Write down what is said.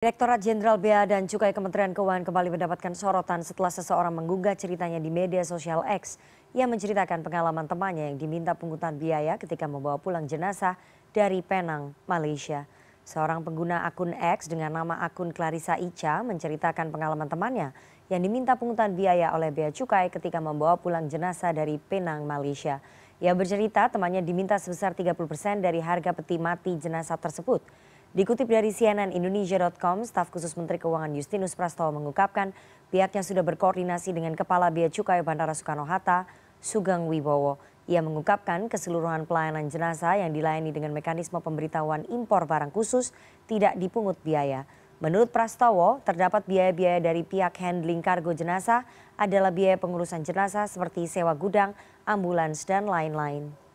Direktorat Jenderal Bea dan Cukai Kementerian Keuangan kembali mendapatkan sorotan setelah seseorang menggugah ceritanya di media sosial X. Ia menceritakan pengalaman temannya yang diminta pungutan biaya ketika membawa pulang jenazah dari Penang, Malaysia. Seorang pengguna akun X dengan nama akun Clarissa Ica menceritakan pengalaman temannya yang diminta pungutan biaya oleh Bea Cukai ketika membawa pulang jenazah dari Penang, Malaysia. Ia bercerita temannya diminta sebesar 30% dari harga peti mati jenazah tersebut. Dikutip dari CNN Indonesia.com, staf khusus Menteri Keuangan Justinus Prastowo mengungkapkan pihaknya sudah berkoordinasi dengan Kepala Bea Cukai Bandara Soekarno-Hatta, Sugeng Wibowo. Ia mengungkapkan keseluruhan pelayanan jenazah yang dilayani dengan mekanisme pemberitahuan impor barang khusus tidak dipungut biaya. Menurut Prastowo, terdapat biaya-biaya dari pihak handling kargo jenazah adalah biaya pengurusan jenazah seperti sewa gudang, ambulans, dan lain-lain.